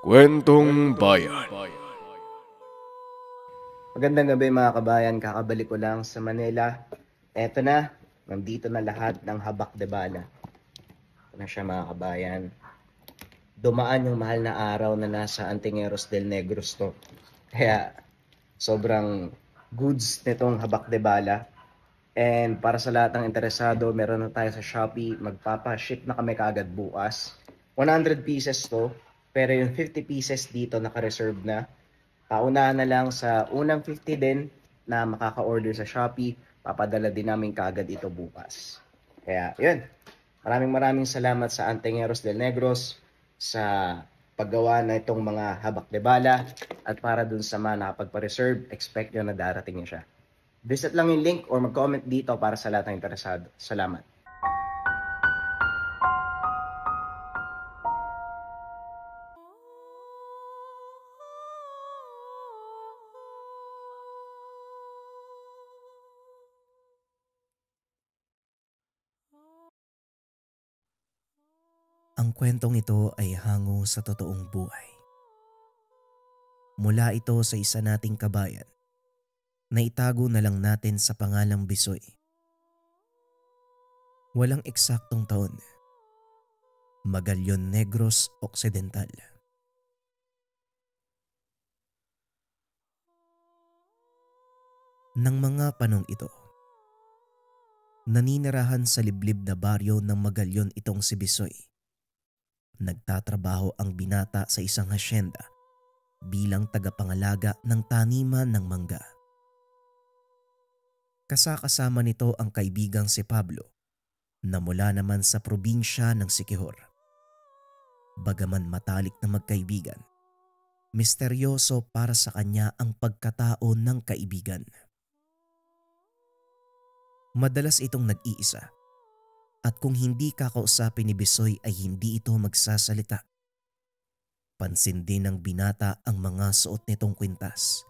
Kwentong Bayan Magandang gabi mga kabayan, kakabalik ko lang sa Manila. Eto na, nandito na lahat ng habak de bala. Ito na siya mga kabayan. Dumaan yung mahal na araw na nasa Antingeros del Negros to. Kaya sobrang goods nitong habak de bala. And para sa lahat ng interesado, meron na tayo sa Shopee. Magpapa-ship na kami kaagad bukas. 100 pieces to pero yung 50 pieces dito naka-reserve na. Pauna na lang sa unang 50 din na makaka-order sa Shopee. Papadala din namin kaagad ito bukas. Kaya yun. Maraming maraming salamat sa Antengeros del Negros sa paggawa na itong mga habak de bala at para dun sa mga nakapagpa-reserve, expect nyo na darating niya siya. Visit lang yung link or mag-comment dito para sa lahat ng interesado. Salamat. kwentong ito ay hango sa totoong buhay. Mula ito sa isa nating kabayan na itago na lang natin sa pangalang Bisoy. Walang eksaktong taon. Magalyon Negros Occidental. Ng mga panong ito, naninirahan sa liblib na baryo ng Magalyon itong si Bisoy nagtatrabaho ang binata sa isang hasyenda bilang tagapangalaga ng taniman ng mangga. Kasakasama nito ang kaibigang si Pablo na mula naman sa probinsya ng Sikihor. Bagaman matalik na magkaibigan, misteryoso para sa kanya ang pagkatao ng kaibigan. Madalas itong nag-iisa at kung hindi ka kausapin ni Bisoy ay hindi ito magsasalita. Pansin din ng binata ang mga suot nitong kwintas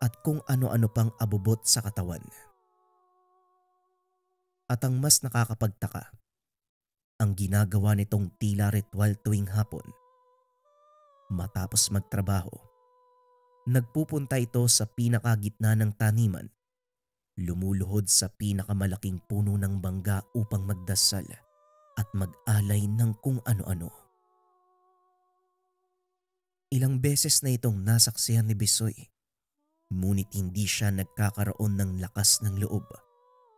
at kung ano-ano pang abubot sa katawan. At ang mas nakakapagtaka, ang ginagawa nitong tila ritual tuwing hapon. Matapos magtrabaho, nagpupunta ito sa pinakagitna ng taniman lumuluhod sa pinakamalaking puno ng bangga upang magdasal at mag-alay ng kung ano-ano. Ilang beses na itong nasaksihan ni Bisoy, ngunit hindi siya nagkakaroon ng lakas ng loob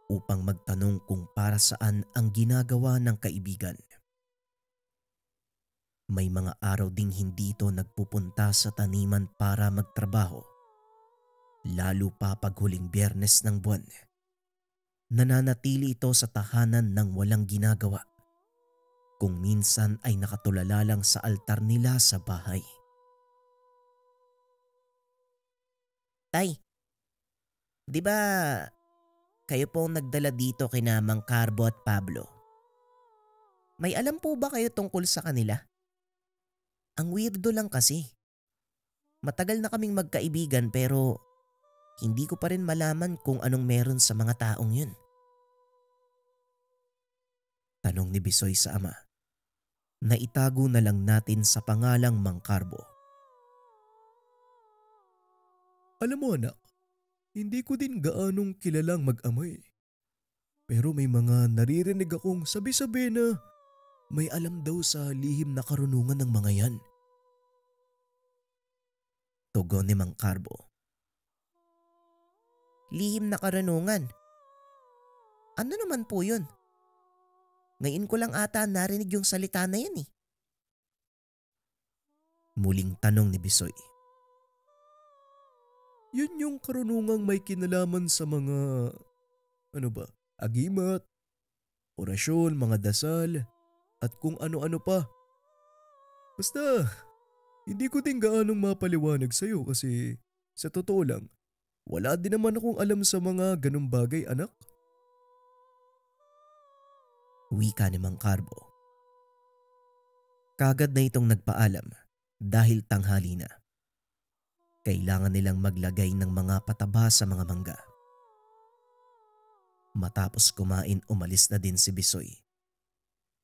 upang magtanong kung para saan ang ginagawa ng kaibigan. May mga araw ding hindi ito nagpupunta sa taniman para magtrabaho lalo pa pag huling biyernes ng buwan. Nananatili ito sa tahanan ng walang ginagawa. Kung minsan ay nakatulala lang sa altar nila sa bahay. Tay, di ba kayo pong nagdala dito kina Mang Carbo at Pablo? May alam po ba kayo tungkol sa kanila? Ang weirdo lang kasi. Matagal na kaming magkaibigan pero hindi ko pa rin malaman kung anong meron sa mga taong yun. Tanong ni Bisoy sa ama. Naitago na lang natin sa pangalang Mang Carbo. Alam mo anak, hindi ko din gaanong kilalang mag-amoy. Pero may mga naririnig akong sabi-sabi na may alam daw sa lihim na karunungan ng mga yan. Tugon ni Mang Carbo lihim na karanungan. Ano naman po yun? Ngayon ko lang ata narinig yung salita na yan eh. Muling tanong ni Bisoy. Yun yung karunungang may kinalaman sa mga, ano ba, agimat, orasyon, mga dasal, at kung ano-ano pa. Basta, hindi ko din gaanong mapaliwanag sa'yo kasi sa totoo lang, wala din naman akong alam sa mga ganung bagay anak. Wika ni Mang Carbo. Kagad na itong nagpaalam dahil tanghali na. Kailangan nilang maglagay ng mga pataba sa mga mangga. Matapos kumain umalis na din si Bisoy.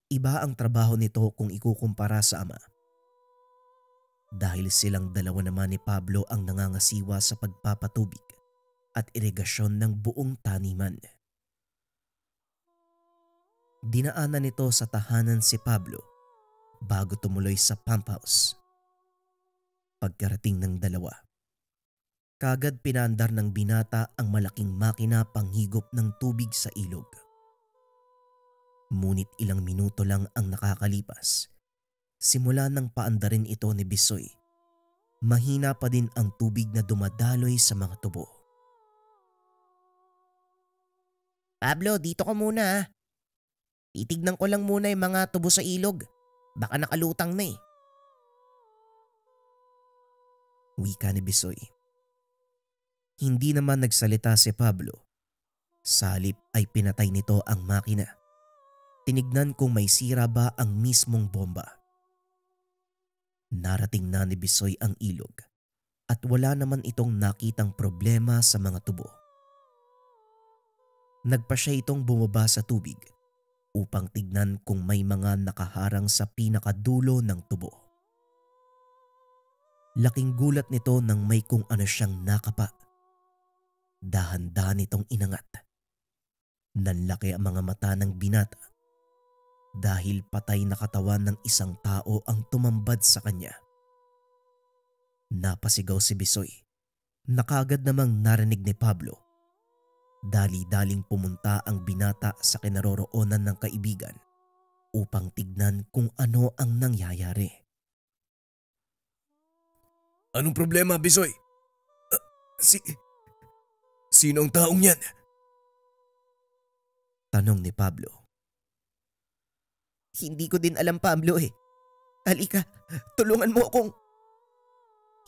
Iba ang trabaho nito kung ikukumpara sa ama. Dahil silang dalawa naman ni Pablo ang nangangasiwa sa pagpapatubig at irigasyon ng buong taniman. Dinaanan nito sa tahanan si Pablo bago tumuloy sa pump house. Pagkarating ng dalawa, kagad pinandar ng binata ang malaking makina panghigop ng tubig sa ilog. Munit ilang minuto lang ang nakakalipas. Simula nang paandarin ito ni Bisoy, mahina pa din ang tubig na dumadaloy sa mga tubo. Pablo, dito ka muna ha. Ah. Titignan ko lang muna yung mga tubo sa ilog. Baka nakalutang na eh. Wika ni Bisoy. Hindi naman nagsalita si Pablo. Salip ay pinatay nito ang makina. Tinignan kung may sira ba ang mismong bomba. Narating na ni Bisoy ang ilog at wala naman itong nakitang problema sa mga tubo nagpa siya itong bumaba sa tubig upang tignan kung may mga nakaharang sa pinakadulo ng tubo. Laking gulat nito nang may kung ano siyang nakapa. Dahan-dahan itong inangat. Nanlaki ang mga mata ng binata dahil patay na katawan ng isang tao ang tumambad sa kanya. Napasigaw si Bisoy. Nakagad namang narinig ni Pablo Dali-daling pumunta ang binata sa kinaroroonan ng kaibigan upang tignan kung ano ang nangyayari. Anong problema, Bisoy? Uh, si... Sino ang taong yan? Tanong ni Pablo. Hindi ko din alam, Pablo eh. Halika, tulungan mo akong...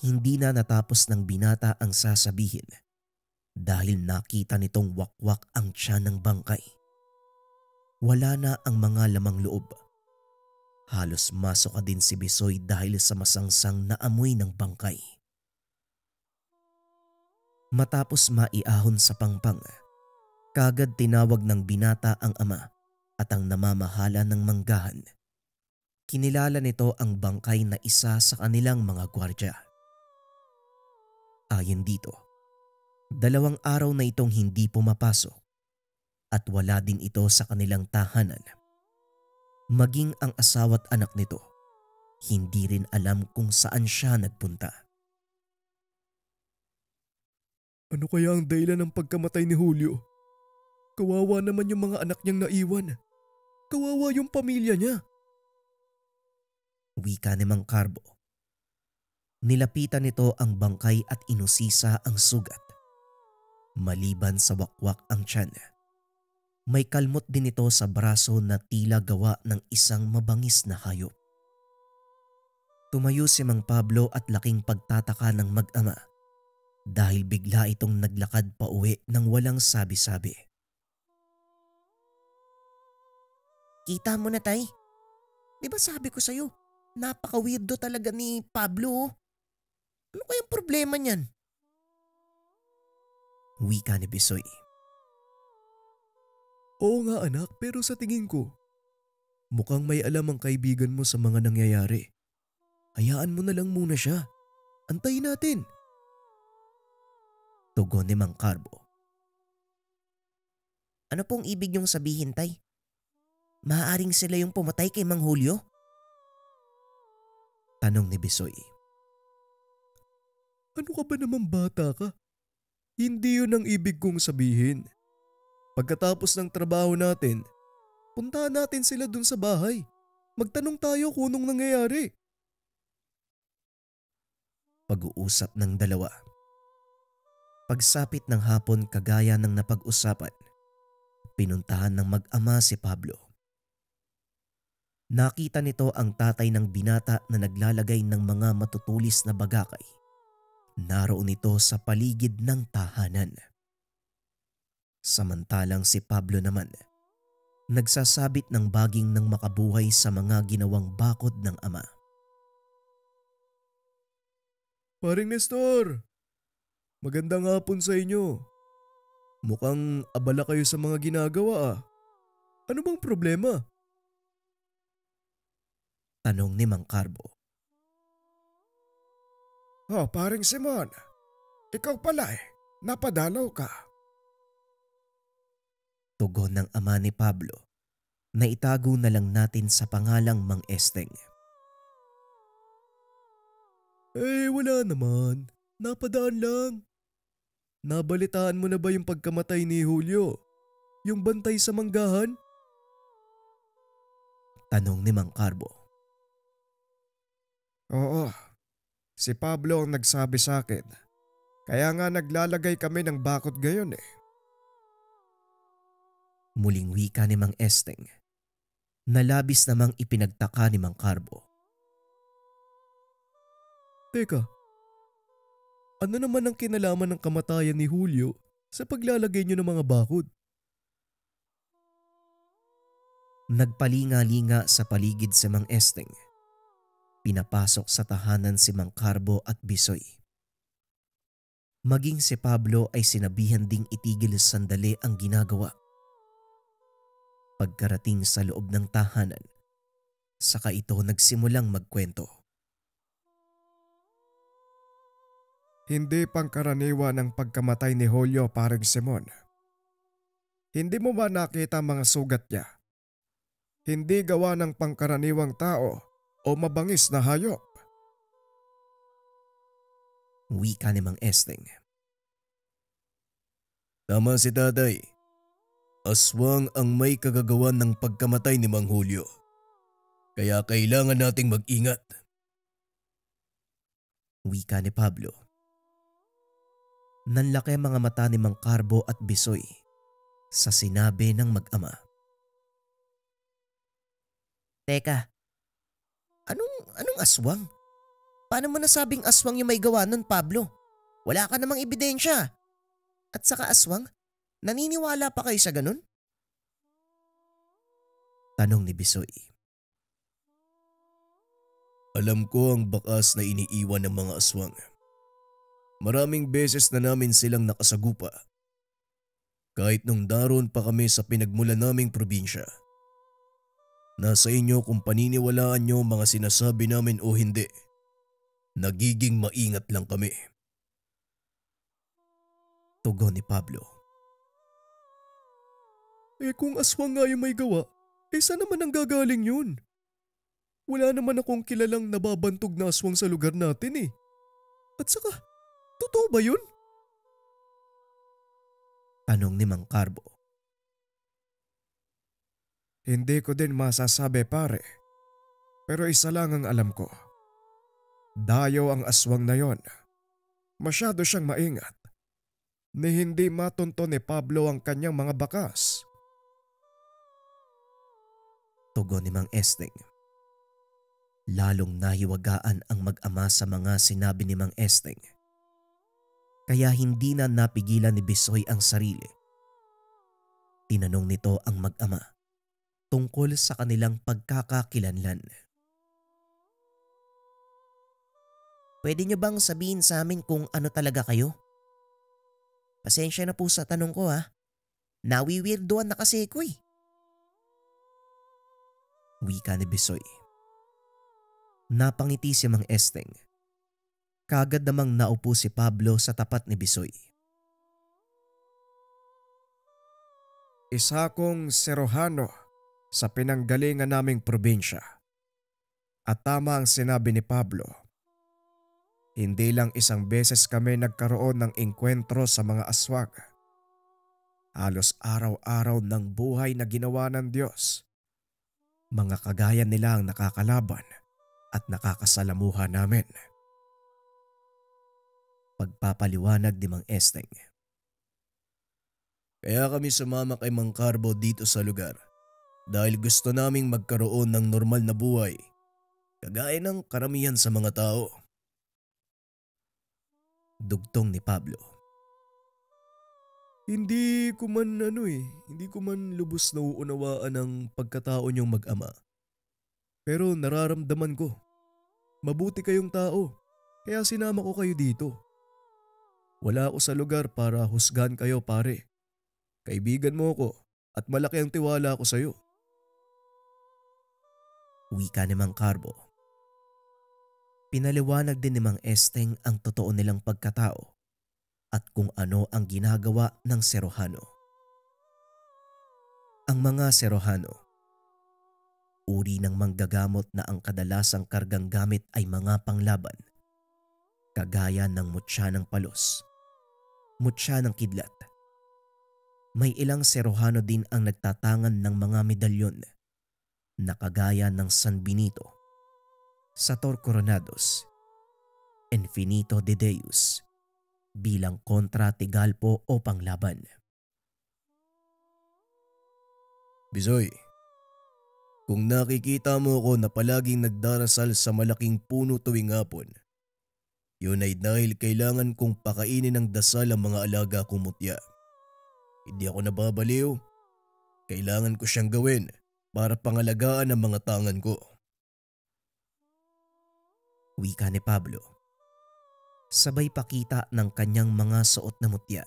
Hindi na natapos ng binata ang sasabihin dahil nakita nitong wakwak ang tiyan ng bangkay. Wala na ang mga lamang loob. Halos masok din si Bisoy dahil sa masangsang na amoy ng bangkay. Matapos maiahon sa pangpang, kagad tinawag ng binata ang ama at ang namamahala ng manggahan. Kinilala nito ang bangkay na isa sa kanilang mga gwardya. Ayon dito, Dalawang araw na itong hindi pumapasok at wala din ito sa kanilang tahanan. Maging ang asawa't anak nito, hindi rin alam kung saan siya nagpunta. Ano kaya ang dahilan ng pagkamatay ni Julio? Kawawa naman yung mga anak niyang naiwan. Kawawa yung pamilya niya. Wika ni Mang Carbo. Nilapitan nito ang bangkay at inusisa ang sugat maliban sa wakwak ang tiyan. May kalmot din ito sa braso na tila gawa ng isang mabangis na hayop. Tumayo si Mang Pablo at laking pagtataka ng mag-ama dahil bigla itong naglakad pa uwi ng walang sabi-sabi. Kita mo na tay, di ba sabi ko sa'yo, napaka-weirdo talaga ni Pablo. Oh? Ano kayang problema niyan? Wika ni Bisoy. Oo nga anak pero sa tingin ko, mukhang may alam ang kaibigan mo sa mga nangyayari. Hayaan mo na lang muna siya. Antayin natin. Tugon ni Mang Carbo. Ano pong ibig niyong sabihin, Tay? Maaaring sila yung pumatay kay Mang Julio? Tanong ni Bisoy. Ano ka ba naman bata ka? Hindi yun ang ibig kong sabihin. Pagkatapos ng trabaho natin, puntahan natin sila dun sa bahay. Magtanong tayo kung anong nangyayari. Pag-uusap ng dalawa. Pagsapit ng hapon kagaya ng napag-usapan, pinuntahan ng mag-ama si Pablo. Nakita nito ang tatay ng binata na naglalagay ng mga matutulis na bagakay Naroon ito sa paligid ng tahanan. Samantalang si Pablo naman, nagsasabit ng baging ng makabuhay sa mga ginawang bakod ng ama. Paring Nestor, magandang hapon sa inyo. Mukhang abala kayo sa mga ginagawa ah. Ano bang problema? Tanong ni Mang Carbo. Oh, paring Simon. Ikaw pala eh. Napadalaw ka. Tugon ng ama ni Pablo na itago na lang natin sa pangalang Mang Esteng. Eh wala naman. Napadaan lang. Nabalitaan mo na ba yung pagkamatay ni Julio? Yung bantay sa manggahan? Tanong ni Mang Carbo. Oo, Si Pablo ang nagsabi sa akin. Kaya nga naglalagay kami ng bakot gayon eh. Muling wika ni Mang Esteng. Nalabis namang ipinagtaka ni Mang Carbo. Teka, ano naman ang kinalaman ng kamatayan ni Julio sa paglalagay niyo ng mga bakod? Nagpalinga-linga sa paligid sa Mang Esteng pinapasok sa tahanan si Mang Carbo at Bisoy. Maging si Pablo ay sinabihan ding itigil sandali ang ginagawa. Pagkarating sa loob ng tahanan, saka ito nagsimulang magkwento. Hindi pangkaraniwa ng pagkamatay ni Julio parang Simon. Hindi mo ba nakita mga sugat niya? Hindi gawa ng pangkaraniwang tao o mabangis na hayop. Wika ni Mang Esting. Tama si tatay. Aswang ang may kagagawan ng pagkamatay ni Mang Julio. Kaya kailangan nating mag-ingat. Wika ni Pablo. Nanlaki ang mga mata ni Mang Carbo at Bisoy sa sinabi ng mag-ama. Teka, Anong aswang? Paano mo nasabing aswang yung may gawa nun Pablo? Wala ka namang ebidensya. At saka aswang, naniniwala pa kayo sa ganun? Tanong ni Bisoy. Alam ko ang bakas na iniiwan ng mga aswang. Maraming beses na namin silang nakasagupa. Kahit nung daron pa kami sa pinagmula naming probinsya – Nasa inyo kung paniniwalaan nyo mga sinasabi namin o hindi. Nagiging maingat lang kami. Tugon ni Pablo. Eh kung aswang nga yung may gawa, eh saan naman ang gagaling yun? Wala naman akong kilalang nababantog na aswang sa lugar natin eh. At saka, totoo ba yun? Tanong ni Mang Carbo. Hindi ko din masasabi pare. Pero isa lang ang alam ko. Dayo ang aswang na yon. Masyado siyang maingat. Ni hindi matunto ni Pablo ang kanyang mga bakas. Tugon ni Mang Esting. Lalong nahiwagaan ang mag-ama sa mga sinabi ni Mang Esting. Kaya hindi na napigilan ni Bisoy ang sarili. Tinanong nito ang mag-ama tungkol sa kanilang pagkakakilanlan. Pwede nyo bang sabihin sa amin kung ano talaga kayo? Pasensya na po sa tanong ko ha. Nawiwirdoan na kasi ko eh. Wika ni Bisoy. Napangiti si Mang Esteng. Kagad namang naupo si Pablo sa tapat ni Bisoy. Isa kong serohano sa pinanggalingan naming probinsya. At tama ang sinabi ni Pablo. Hindi lang isang beses kami nagkaroon ng engkwentro sa mga aswag. Halos araw-araw ng buhay na ginawa ng Diyos. Mga kagaya nila ang nakakalaban at nakakasalamuha namin. Pagpapaliwanag ni Mang Esteng. Kaya kami sumama kay Mang Carbo dito sa lugar dahil gusto naming magkaroon ng normal na buhay, kagaya ng karamihan sa mga tao. Dugtong ni Pablo. Hindi ko man ano eh, hindi ko man lubos na uunawaan ang pagkatao niyong mag-ama. Pero nararamdaman ko, mabuti kayong tao, kaya sinama ko kayo dito. Wala ako sa lugar para husgan kayo pare. Kaibigan mo ako at malaki ang tiwala ko iyo wika ni Mang Carbo. Pinaliwanag din ni Mang Esteng ang totoo nilang pagkatao at kung ano ang ginagawa ng Serohano. Ang mga Serohano, uri ng manggagamot na ang kadalasang kargang gamit ay mga panglaban, kagaya ng mutya ng palos, mutya ng kidlat. May ilang Serohano din ang nagtatangan ng mga medalyon na kagaya ng San Benito, Sator Coronados, Infinito de Deus bilang kontra Tigalpo o panglaban. Bisoy, kung nakikita mo ako na palaging nagdarasal sa malaking puno tuwing hapon, yun ay dahil kailangan kong pakainin ng dasal ang mga alaga kong mutya. Hindi ako nababaliw. Kailangan ko siyang gawin para pangalagaan ang mga tangan ko. Wika ni Pablo. Sabay pakita ng kanyang mga suot na mutya.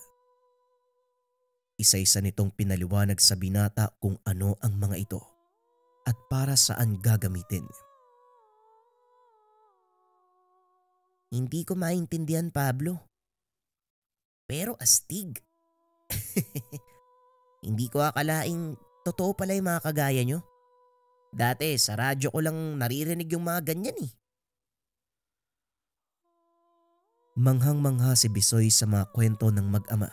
Isa-isa nitong pinaliwanag sa binata kung ano ang mga ito at para saan gagamitin. Hindi ko maintindihan Pablo. Pero astig. Hindi ko akalaing Totoo pala yung mga kagaya nyo. Dati sa radyo ko lang naririnig yung mga ganyan eh. Manghang-mangha si Bisoy sa mga kwento ng mag-ama.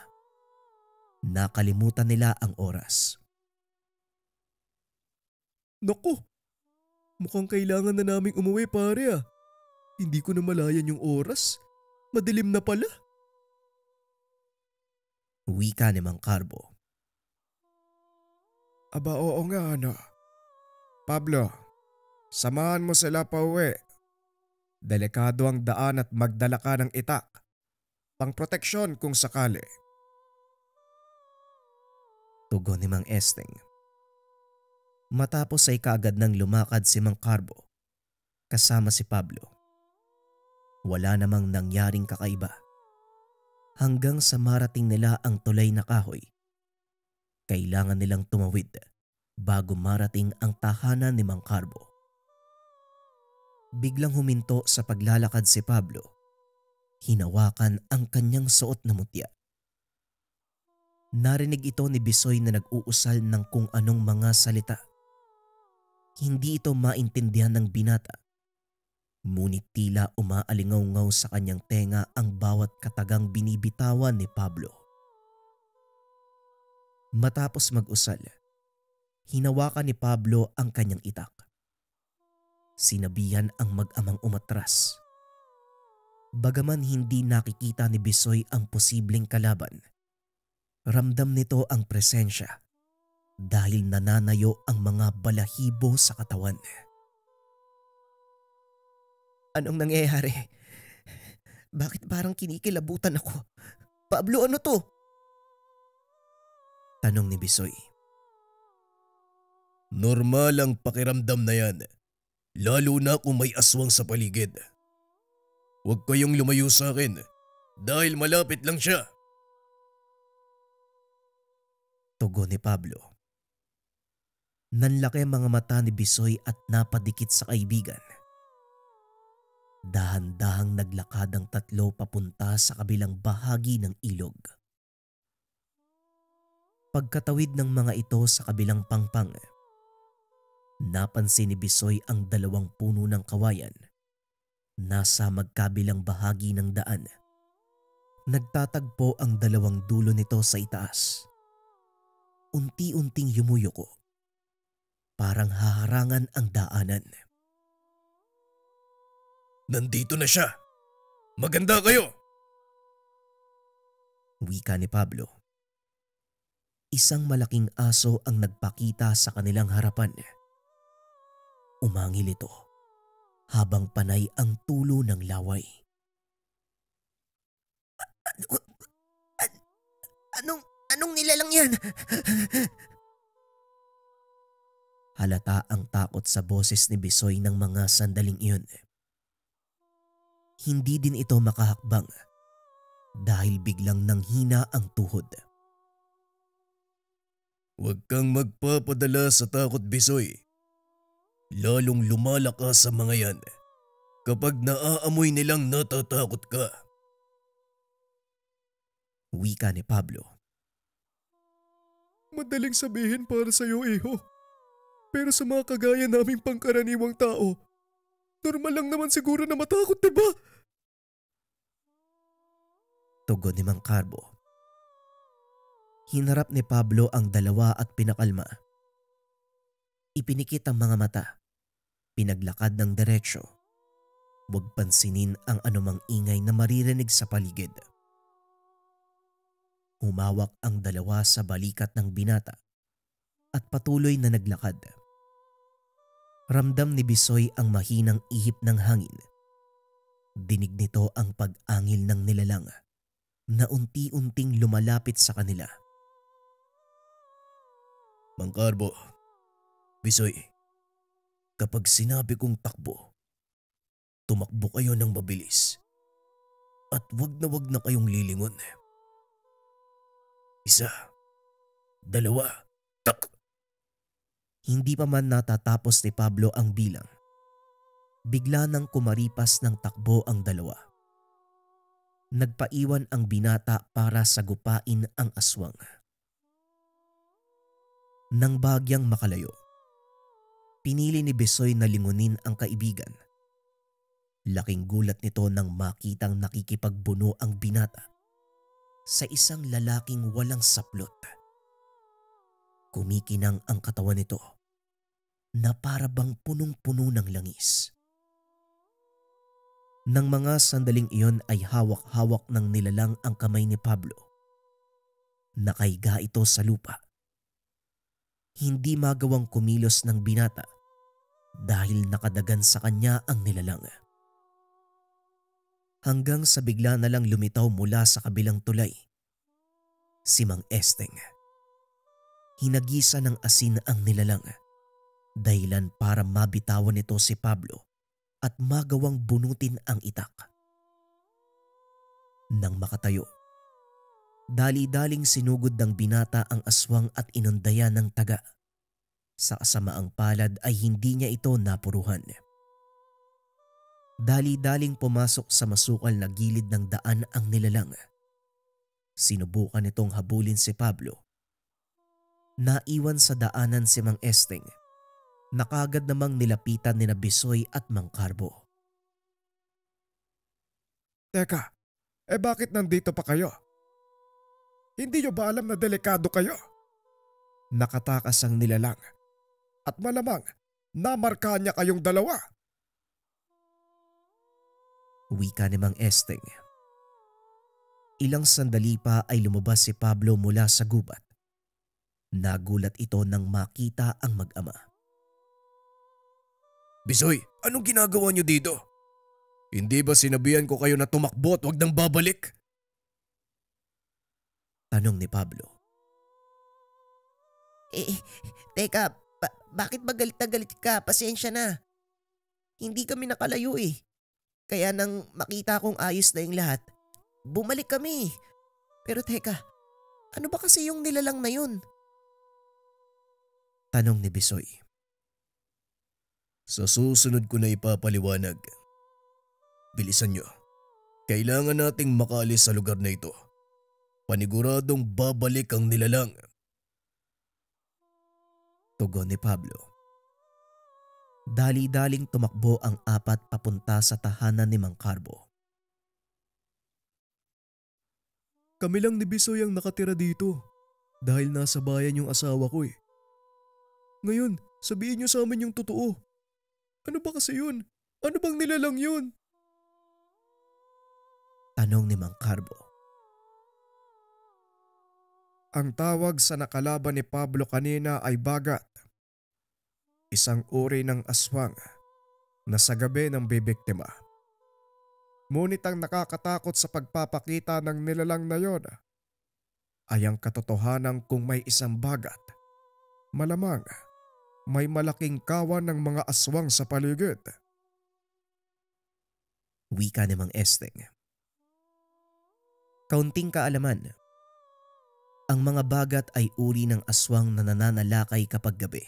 Nakalimutan nila ang oras. Naku! Mukhang kailangan na naming umuwi pare ah. Hindi ko na malayan yung oras. Madilim na pala. Wika ni Mang Carbo. Aba oo nga ano. Pablo, samahan mo sila pa uwi. Delikado ang daan at magdala ka ng itak. Pangproteksyon kung sakali. Tugon ni Mang Esting. Matapos ay kaagad nang lumakad si Mang Carbo kasama si Pablo. Wala namang nangyaring kakaiba. Hanggang sa marating nila ang tulay na kahoy kailangan nilang tumawid bago marating ang tahanan ni Mang Carbo. Biglang huminto sa paglalakad si Pablo. Hinawakan ang kanyang suot na mutya. Narinig ito ni Bisoy na nag-uusal ng kung anong mga salita. Hindi ito maintindihan ng binata. Ngunit tila umaalingaw-ngaw sa kanyang tenga ang bawat katagang binibitawan ni Pablo. Matapos mag-usal, hinawakan ni Pablo ang kanyang itak. Sinabihan ang mag-amang umatras. Bagaman hindi nakikita ni Bisoy ang posibleng kalaban, ramdam nito ang presensya dahil nananayo ang mga balahibo sa katawan. Anong nangyayari? Bakit parang kinikilabutan ako? Pablo, ano to? Tanong ni Bisoy. Normal ang pakiramdam na yan. Lalo na kung may aswang sa paligid. Huwag kayong lumayo sa akin dahil malapit lang siya. Tugon ni Pablo. Nanlaki ang mga mata ni Bisoy at napadikit sa kaibigan. Dahan-dahang naglakad ang tatlo papunta sa kabilang bahagi ng ilog. Pagkatawid ng mga ito sa kabilang pangpang, napansin ni Bisoy ang dalawang puno ng kawayan nasa magkabilang bahagi ng daan. Nagtatagpo ang dalawang dulo nito sa itaas. Unti-unting yumuyuko. Parang haharangan ang daanan. Nandito na siya! Maganda kayo! Wika ni Pablo isang malaking aso ang nagpakita sa kanilang harapan. Umangil ito habang panay ang tulo ng laway. Ano, an, anong, anong nilalang yan? Halata ang takot sa boses ni Bisoy ng mga sandaling iyon. Hindi din ito makahakbang dahil biglang nanghina ang tuhod. Huwag kang magpapadala sa takot bisoy. Lalong lumalakas sa mga yan kapag naaamoy nilang natatakot ka. Wika ni Pablo. Madaling sabihin para sa iyo, Eho. Pero sa mga kagaya naming pangkaraniwang tao, normal lang naman siguro na matakot, diba? Tugon ni Mang Carbo. Hinarap ni Pablo ang dalawa at pinakalma. Ipinikit ang mga mata. Pinaglakad ng diretsyo. Huwag pansinin ang anumang ingay na maririnig sa paligid. Umawak ang dalawa sa balikat ng binata at patuloy na naglakad. Ramdam ni Bisoy ang mahinang ihip ng hangin. Dinig nito ang pag-angil ng nilalang na unti-unting lumalapit sa kanila. Mang Carbo, Bisoy, kapag sinabi kong takbo, tumakbo kayo ng mabilis at wag na wag na kayong lilingon. Isa, dalawa, tak! Hindi pa man natatapos ni Pablo ang bilang. Bigla nang kumaripas ng takbo ang dalawa. Nagpaiwan ang binata para sagupain ang aswang ng bagyang makalayo. Pinili ni Besoy na lingunin ang kaibigan. Laking gulat nito nang makitang nakikipagbuno ang binata sa isang lalaking walang saplot. Kumikinang ang katawan nito na para bang punong-puno ng langis. Nang mga sandaling iyon ay hawak-hawak ng nilalang ang kamay ni Pablo. Nakaiga ito sa lupa hindi magawang kumilos ng binata dahil nakadagan sa kanya ang nilalang. Hanggang sa bigla na lang lumitaw mula sa kabilang tulay, si Mang Esteng. Hinagisa ng asin ang nilalang, dahilan para mabitawan nito si Pablo at magawang bunutin ang itak. Nang makatayo, Dali-daling sinugod ng binata ang aswang at inundayan ng taga. Sa kasamaang palad ay hindi niya ito napuruhan. Dali-daling pumasok sa masukal na gilid ng daan ang nilalang. Sinubukan itong habulin si Pablo. Naiwan sa daanan si Mang Esteng. Nakagad namang nilapitan ni Bisoy at Mang Carbo. Teka, eh bakit nandito pa kayo? Hindi nyo ba alam na delikado kayo? Nakatakas ang nilalang. At malamang, namarka niya kayong dalawa. Wika ni Mang Esteng. Ilang sandali pa ay lumabas si Pablo mula sa gubat. Nagulat ito nang makita ang mag-ama. Bisoy, anong ginagawa niyo dito? Hindi ba sinabihan ko kayo na tumakbo at huwag nang babalik? Tanong ni Pablo. Eh, eh, teka, ba- bakit ba galit na galit ka? Pasensya na. Hindi kami nakalayo eh. Kaya nang makita kong ayos na yung lahat, bumalik kami. Pero teka, ano ba kasi yung nilalang na yun? Tanong ni Bisoy. Sa susunod ko na ipapaliwanag. Bilisan nyo. Kailangan nating makaalis sa lugar na ito paniguradong babalik ang nilalang. Tugon ni Pablo. Dali-daling tumakbo ang apat papunta sa tahanan ni Mang Carbo. Kami lang ni Bisoy ang nakatira dito dahil nasa bayan yung asawa ko eh. Ngayon, sabihin niyo sa amin yung totoo. Ano ba kasi yun? Ano bang nilalang yun? Tanong ni Mang Carbo. Ang tawag sa nakalaban ni Pablo kanina ay bagat. Isang uri ng aswang na sa gabi ng bibiktima. Ngunit ang nakakatakot sa pagpapakita ng nilalang na yon ay ang katotohanan kung may isang bagat. Malamang may malaking kawan ng mga aswang sa paligid. Wika ni Mang Esteng. Kaunting kaalaman ang mga bagat ay uri ng aswang na nananalakay kapag gabi.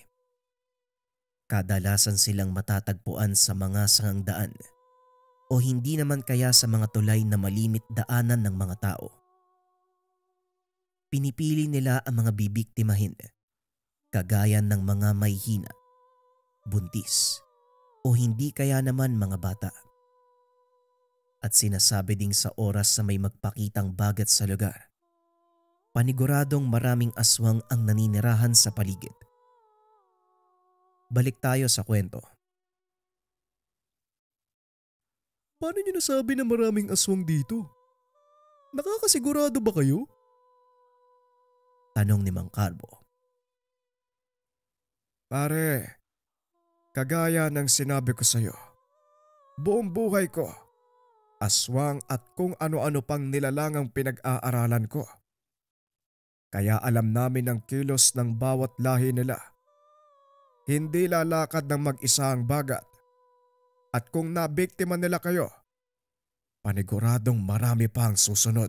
Kadalasan silang matatagpuan sa mga sangangdaan o hindi naman kaya sa mga tulay na malimit daanan ng mga tao. Pinipili nila ang mga bibiktimahin, kagaya ng mga may hina, buntis, o hindi kaya naman mga bata. At sinasabi ding sa oras sa may magpakitang bagat sa lugar, paniguradong maraming aswang ang naninirahan sa paligid. Balik tayo sa kwento. Paano niyo nasabi na maraming aswang dito? Nakakasigurado ba kayo? Tanong ni Mang Calvo. Pare, kagaya ng sinabi ko sa iyo, buong buhay ko, aswang at kung ano-ano pang nilalang ang pinag-aaralan ko. Kaya alam namin ang kilos ng bawat lahi nila. Hindi lalakad ng mag-isa ang bagat. At kung nabiktima nila kayo, paniguradong marami pa ang susunod.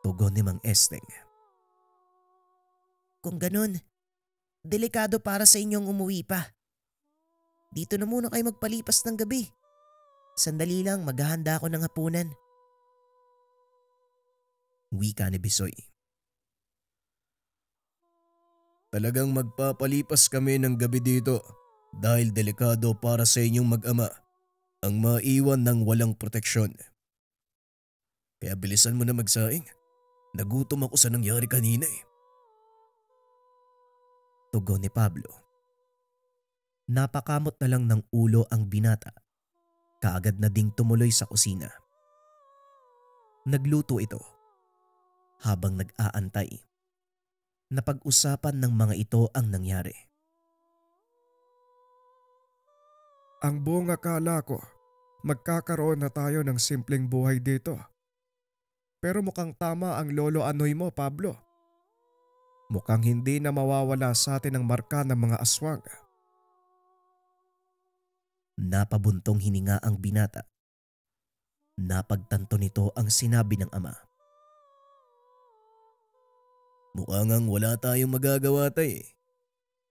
Tugon ni Mang Esting. Kung ganun, delikado para sa inyong umuwi pa. Dito na muna kayo magpalipas ng gabi. Sandali lang, maghahanda ako ng hapunan. Wika ni Bisoy. Talagang magpapalipas kami ng gabi dito dahil delikado para sa inyong mag-ama ang maiwan ng walang proteksyon. Kaya bilisan mo na magsaing. Nagutom ako sa nangyari kanina eh. Tugo ni Pablo. Napakamot na lang ng ulo ang binata. Kaagad na ding tumuloy sa kusina. Nagluto ito habang nag-aantay. Napag-usapan ng mga ito ang nangyari. Ang buong akala ko, magkakaroon na tayo ng simpleng buhay dito. Pero mukhang tama ang lolo anoy mo, Pablo. Mukhang hindi na mawawala sa atin ang marka ng mga aswang. Napabuntong hininga ang binata. Napagtanto nito ang sinabi ng ama. Mukhang ang wala tayong magagawa tay.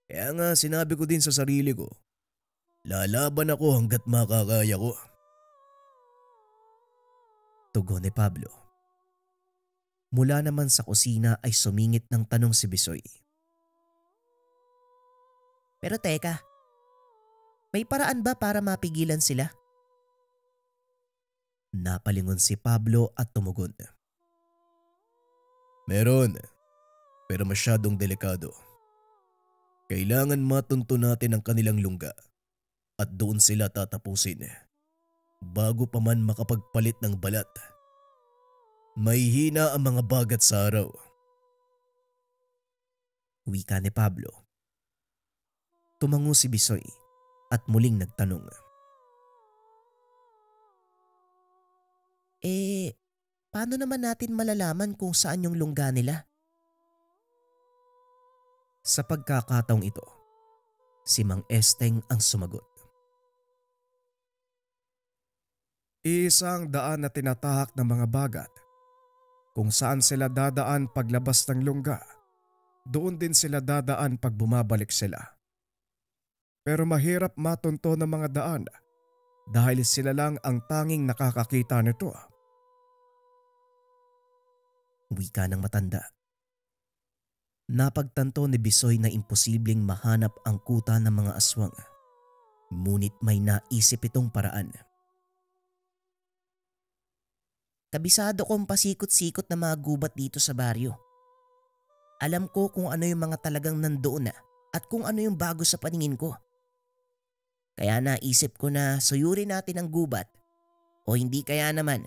Kaya nga sinabi ko din sa sarili ko, lalaban ako hanggat makakaya ko. Tugon ni Pablo. Mula naman sa kusina ay sumingit ng tanong si Bisoy. Pero teka, may paraan ba para mapigilan sila? Napalingon si Pablo at tumugon. Meron. Meron pero masyadong delikado. Kailangan matunto natin ang kanilang lungga at doon sila tatapusin bago pa man makapagpalit ng balat. May hina ang mga bagat sa araw. Wika ni Pablo. Tumango si Bisoy at muling nagtanong. Eh, paano naman natin malalaman kung saan yung lungga nila? Sa pagkakataong ito, si Mang Esteng ang sumagot. Isang daan na tinatahak ng mga bagat. Kung saan sila dadaan paglabas ng lungga, doon din sila dadaan pag bumabalik sila. Pero mahirap matunto ng mga daan dahil sila lang ang tanging nakakakita nito. Wika ng matanda. Napagtanto ni Bisoy na imposibleng mahanap ang kuta ng mga aswang. Ngunit may naisip itong paraan. Kabisado kong pasikot-sikot na mga gubat dito sa baryo. Alam ko kung ano yung mga talagang nandoon na at kung ano yung bago sa paningin ko. Kaya naisip ko na suyurin natin ang gubat o hindi kaya naman,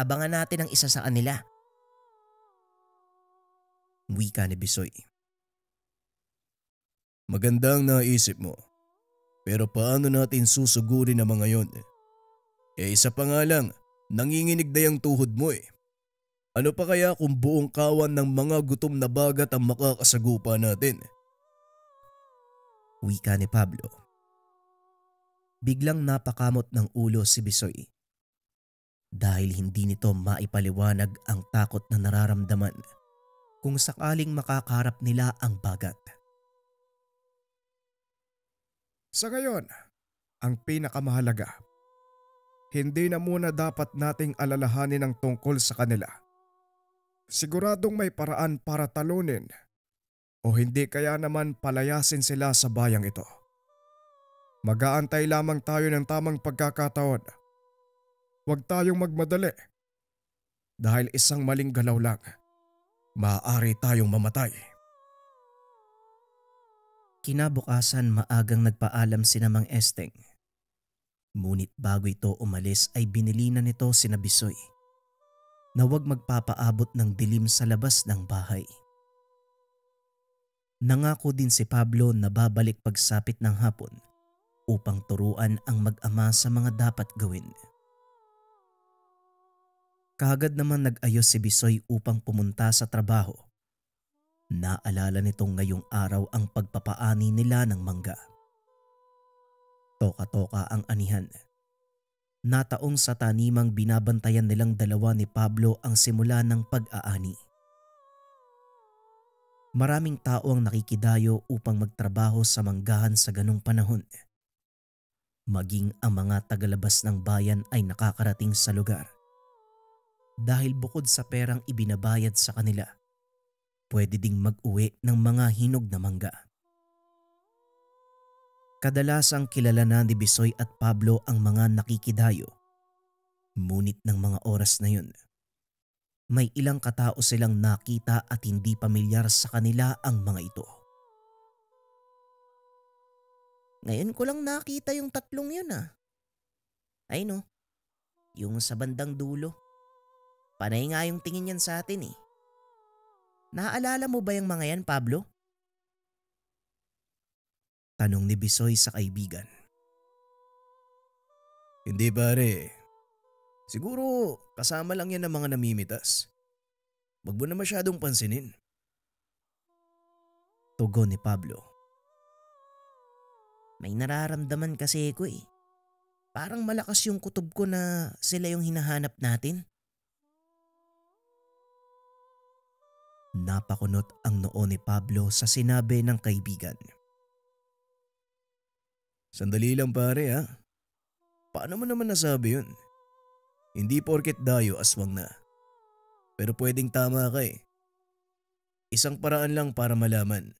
abangan natin ang isa sa kanila. Wika ni Bisoy. Magandang naisip mo. Pero paano natin susugurin ang mga yon? Eh isa pa nga lang, nanginginig na yung tuhod mo eh. Ano pa kaya kung buong kawan ng mga gutom na bagat ang makakasagupa natin? Wika ni Pablo. Biglang napakamot ng ulo si Bisoy dahil hindi nito maipaliwanag ang takot na nararamdaman kung sakaling makakaharap nila ang bagat. Sa ngayon, ang pinakamahalaga, hindi na muna dapat nating alalahanin ang tungkol sa kanila. Siguradong may paraan para talunin o hindi kaya naman palayasin sila sa bayang ito. Mag-aantay lamang tayo ng tamang pagkakataon. Huwag tayong magmadali dahil isang maling galaw lang – maaari tayong mamatay. Kinabukasan maagang nagpaalam si Namang Esteng. Ngunit bago ito umalis ay binilinan nito si Nabisoy na huwag magpapaabot ng dilim sa labas ng bahay. Nangako din si Pablo na babalik pagsapit ng hapon upang turuan ang mag-ama sa mga dapat gawin. Kagad naman nag-ayos si Bisoy upang pumunta sa trabaho. Naalala nitong ngayong araw ang pagpapaani nila ng mangga. Toka-toka ang anihan. Nataong sa tanimang binabantayan nilang dalawa ni Pablo ang simula ng pag-aani. Maraming tao ang nakikidayo upang magtrabaho sa manggahan sa ganong panahon. Maging ang mga tagalabas ng bayan ay nakakarating sa lugar dahil bukod sa perang ibinabayad sa kanila, pwede ding mag-uwi ng mga hinog na mangga. Kadalasang kilala na ni Bisoy at Pablo ang mga nakikidayo. Ngunit ng mga oras na yun, may ilang katao silang nakita at hindi pamilyar sa kanila ang mga ito. Ngayon ko lang nakita yung tatlong yun ah. Ay no, yung sa bandang dulo. Panay nga yung tingin yan sa atin eh. Naalala mo ba yung mga yan, Pablo? Tanong ni Bisoy sa kaibigan. Hindi pare. Siguro kasama lang yan ng mga namimitas. Wag mo na masyadong pansinin. Tugon ni Pablo. May nararamdaman kasi ko eh. Parang malakas yung kutob ko na sila yung hinahanap natin. Napakunot ang noo ni Pablo sa sinabi ng kaibigan. Sandali lang pare ha. Paano mo naman nasabi yun? Hindi porket dayo aswang na. Pero pwedeng tama ka eh. Isang paraan lang para malaman.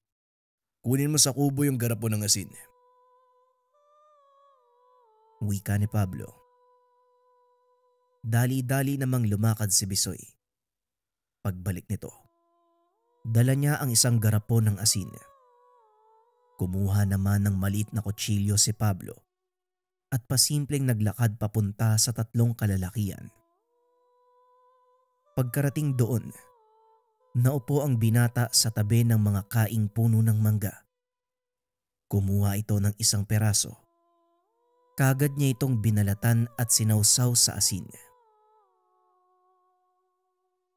Kunin mo sa kubo yung garapo ng asin. Wika ni Pablo. Dali-dali namang lumakad si Bisoy. Pagbalik nito Dala niya ang isang garapon ng asin. Kumuha naman ng maliit na kutsilyo si Pablo at pasimpleng naglakad papunta sa tatlong kalalakian. Pagkarating doon, naupo ang binata sa tabi ng mga kaing puno ng mangga. Kumuha ito ng isang peraso. Kagad niya itong binalatan at sinawsaw sa asin.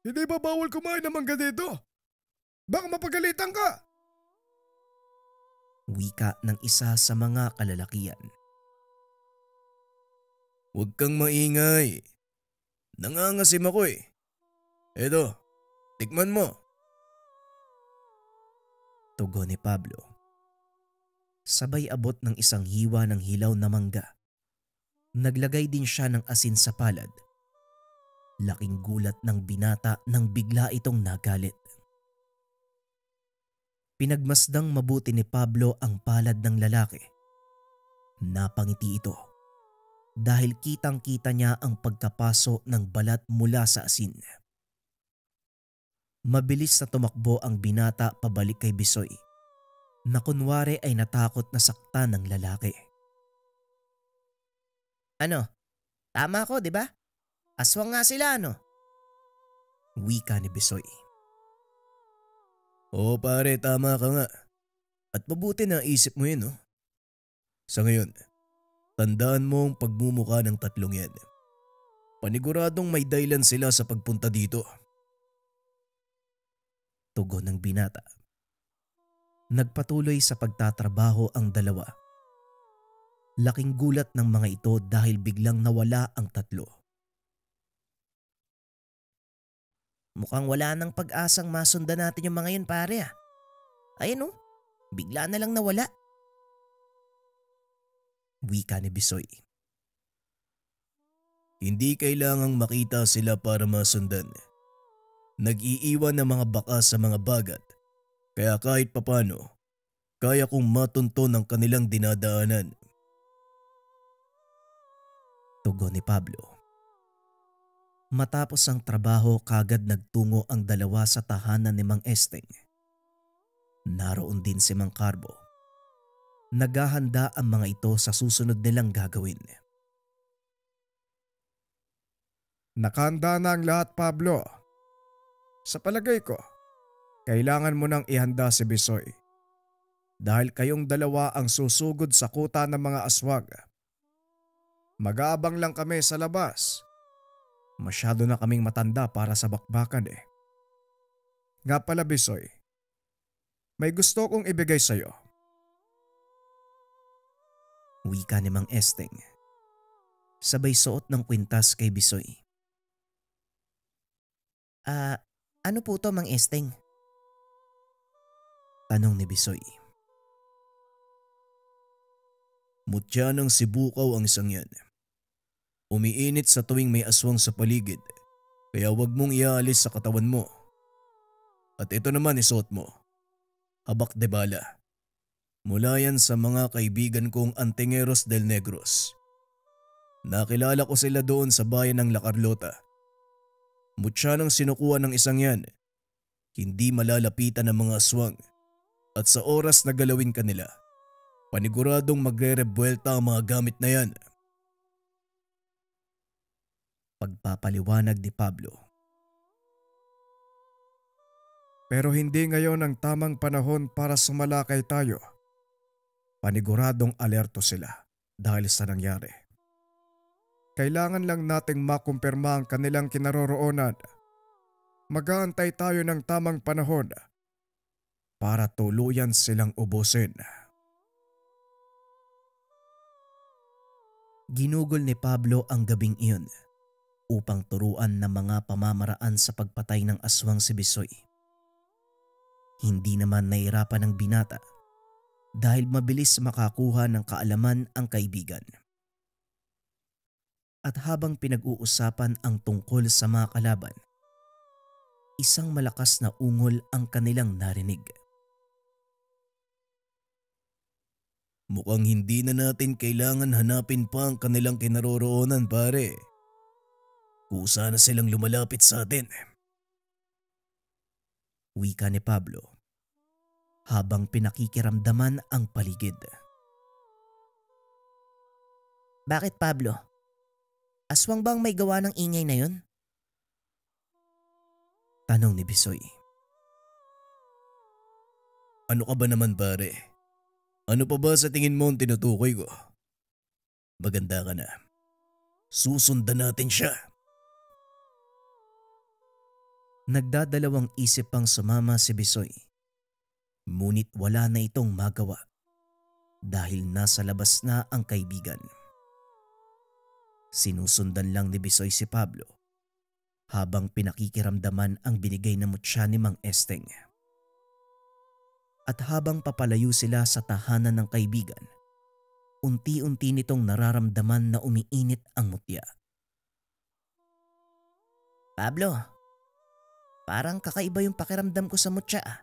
Hindi ba bawal kumain ng mangga dito? Baka mapagalitan ka! Wika ng isa sa mga kalalakian. Huwag kang maingay. Nangangasim ako eh. Edo, tikman mo. Tugon ni Pablo sabay abot ng isang hiwa ng hilaw na mangga. Naglagay din siya ng asin sa palad. Laking gulat ng binata nang bigla itong nagalit. Pinagmasdang mabuti ni Pablo ang palad ng lalaki. Napangiti ito dahil kitang kita niya ang pagkapaso ng balat mula sa asin. Mabilis na tumakbo ang binata pabalik kay Bisoy na kunwari ay natakot na saktan ng lalaki. Ano? Tama ko, di ba? Aswang nga sila, ano? Wika ni Bisoy. Oo pare, tama ka nga. At mabuti na isip mo yun, no? Sa ngayon, tandaan mo ang pagmumuka ng tatlong yan. Paniguradong may daylan sila sa pagpunta dito. Tugon ng binata. Nagpatuloy sa pagtatrabaho ang dalawa. Laking gulat ng mga ito dahil biglang nawala ang tatlo. Mukhang wala nang pag-asang masundan natin yung mga yun pare ah. Ayun oh, bigla na lang nawala. Wika ni Bisoy. Hindi kailangang makita sila para masundan. Nag-iiwan ng mga bakas sa mga bagat. Kaya kahit papano, kaya kong matunto ng kanilang dinadaanan. Tugon ni Pablo. Matapos ang trabaho, kagad nagtungo ang dalawa sa tahanan ni Mang Esteng. Naroon din si Mang Carbo. Naghahanda ang mga ito sa susunod nilang gagawin. Nakahanda na ang lahat Pablo. Sa palagay ko, kailangan mo nang ihanda si Bisoy. Dahil kayong dalawa ang susugod sa kuta ng mga aswag. Mag-aabang lang kami sa labas Masyado na kaming matanda para sa bakbakan eh. Nga pala Bisoy, may gusto kong ibigay sa'yo. Wika ni Mang Esteng. Sabay suot ng kwintas kay Bisoy. Ah, uh, ano po to Mang Esteng? Tanong ni Bisoy. Mutya ng sibukaw ang isang yan. Umiinit sa tuwing may aswang sa paligid kaya wag mong iaalis sa katawan mo. At ito naman isuot mo. Habak de bala. Mula yan sa mga kaibigan kong Antingeros del Negros. Nakilala ko sila doon sa bayan ng La Carlota. Mutya nang sinukuha ng isang yan. Hindi malalapitan ng mga aswang. At sa oras na galawin kanila, paniguradong magre-rebuelta ang mga gamit na yan pagpapaliwanag ni Pablo. Pero hindi ngayon ang tamang panahon para sumalakay tayo. Paniguradong alerto sila dahil sa nangyari. Kailangan lang nating makumpirma ang kanilang kinaroroonan. Mag-aantay tayo ng tamang panahon para tuluyan silang ubusin. Ginugol ni Pablo ang gabing iyon upang turuan ng mga pamamaraan sa pagpatay ng aswang si Bisoy. Hindi naman nahirapan ng binata dahil mabilis makakuha ng kaalaman ang kaibigan. At habang pinag-uusapan ang tungkol sa mga kalaban, isang malakas na ungol ang kanilang narinig. Mukhang hindi na natin kailangan hanapin pa ang kanilang kinaroroonan pare. Kung sana silang lumalapit sa atin. Wika ni Pablo habang pinakikiramdaman ang paligid. Bakit Pablo? Aswang bang may gawa ng ingay na yun? Tanong ni Bisoy. Ano ka ba naman pare? Ano pa ba sa tingin mo ang tinutukoy ko? Maganda ka na. Susundan natin siya nagdadalawang isip pang sumama si Bisoy. Ngunit wala na itong magawa dahil nasa labas na ang kaibigan. Sinusundan lang ni Bisoy si Pablo habang pinakikiramdaman ang binigay na mutya ni Mang Esteng. At habang papalayo sila sa tahanan ng kaibigan, unti-unti nitong nararamdaman na umiinit ang mutya. Pablo, Parang kakaiba yung pakiramdam ko sa mutya ah.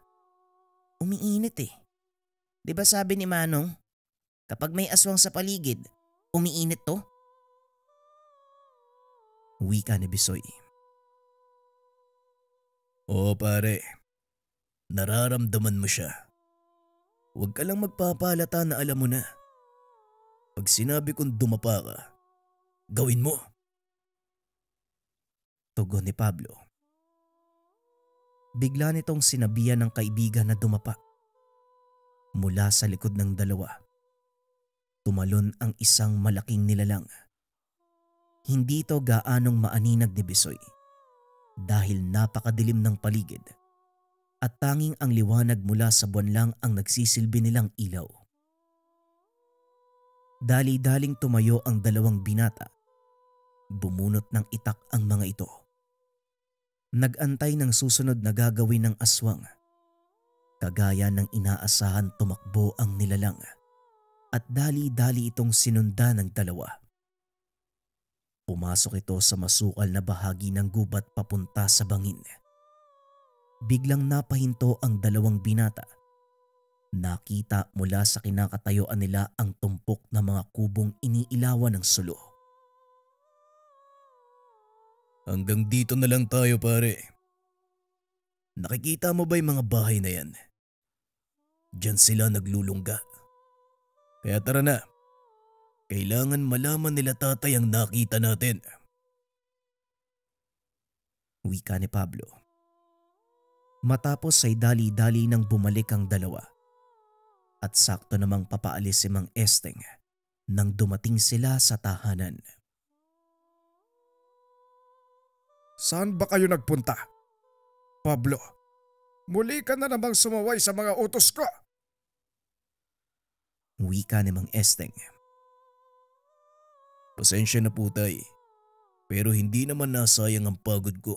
Umiinit eh. Di ba sabi ni Manong, kapag may aswang sa paligid, umiinit to? Wika ni Bisoy. Oo pare, nararamdaman mo siya. Huwag ka lang magpapalata na alam mo na. Pag sinabi kong dumapa ka, gawin mo. Tugon ni Pablo bigla nitong sinabihan ng kaibigan na dumapa. Mula sa likod ng dalawa, tumalon ang isang malaking nilalang. Hindi ito gaanong maaninag ni Bisoy dahil napakadilim ng paligid at tanging ang liwanag mula sa buwan lang ang nagsisilbi nilang ilaw. Dali-daling tumayo ang dalawang binata. Bumunot ng itak ang mga ito nagantay ng susunod na gagawin ng aswang. Kagaya ng inaasahan tumakbo ang nilalang at dali-dali itong sinunda ng dalawa. Pumasok ito sa masukal na bahagi ng gubat papunta sa bangin. Biglang napahinto ang dalawang binata. Nakita mula sa kinakatayuan nila ang tumpok ng mga kubong iniilawan ng sulo. Hanggang dito na lang tayo pare. Nakikita mo ba yung mga bahay na yan? Diyan sila naglulungga. Kaya tara na. Kailangan malaman nila tatay ang nakita natin. Wika ni Pablo. Matapos ay dali-dali nang bumalik ang dalawa. At sakto namang papaalis si Mang Esteng nang dumating sila sa tahanan. Saan ba kayo nagpunta? Pablo, muli ka na namang sumaway sa mga utos ko. ka ni Mang Esteng. Pasensya na po tay, pero hindi naman nasayang ang pagod ko.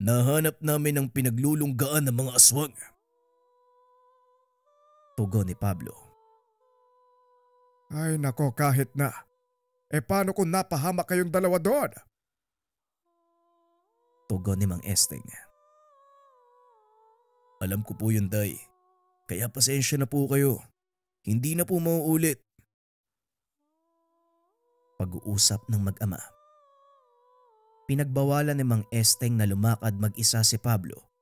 Nahanap namin ang pinaglulunggaan ng mga aswang. Tugon ni Pablo. Ay nako kahit na. E paano kung napahama kayong dalawa doon? Tugon ni Mang Esteng. Alam ko po yun, Day. Kaya pasensya na po kayo. Hindi na po mauulit. Pag-uusap ng mag-ama. Pinagbawalan ni Mang Esteng na lumakad mag-isa si Pablo.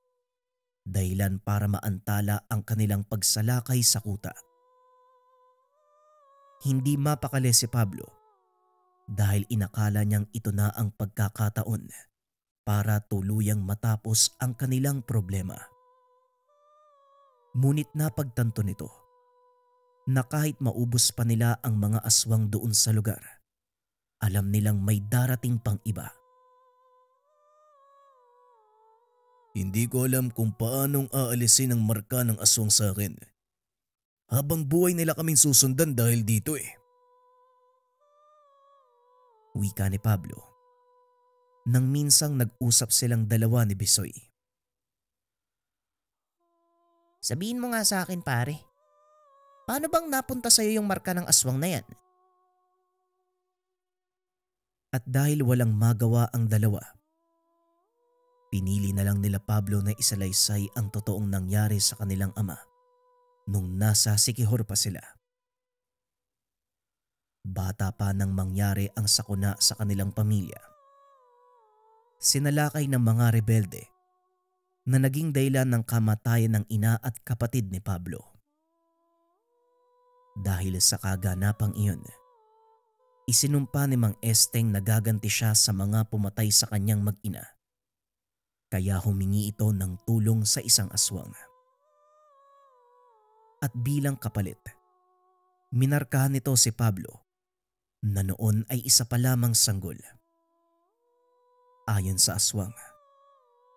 Dahilan para maantala ang kanilang pagsalakay sa kuta. Hindi mapakali si Pablo dahil inakala niyang ito na ang pagkakataon para tuluyang matapos ang kanilang problema. Ngunit napagtanto nito na kahit maubos pa nila ang mga aswang doon sa lugar, alam nilang may darating pang iba. Hindi ko alam kung paanong aalisin ang marka ng aswang sa akin. Habang buhay nila kaming susundan dahil dito eh. Wika ni Pablo nang minsang nag-usap silang dalawa ni Bisoy. Sabihin mo nga sa akin pare, paano bang napunta sa'yo yung marka ng aswang na yan? At dahil walang magawa ang dalawa, pinili na lang nila Pablo na isalaysay ang totoong nangyari sa kanilang ama nung nasa Sikihor pa sila. Bata pa nang mangyari ang sakuna sa kanilang pamilya sinalakay ng mga rebelde na naging dahilan ng kamatayan ng ina at kapatid ni Pablo. Dahil sa kaganapang iyon, isinumpa ni Mang Esteng na gaganti siya sa mga pumatay sa kanyang mag-ina. Kaya humingi ito ng tulong sa isang aswang. At bilang kapalit, minarkahan nito si Pablo na noon ay isa pa lamang sanggol ayon sa aswang.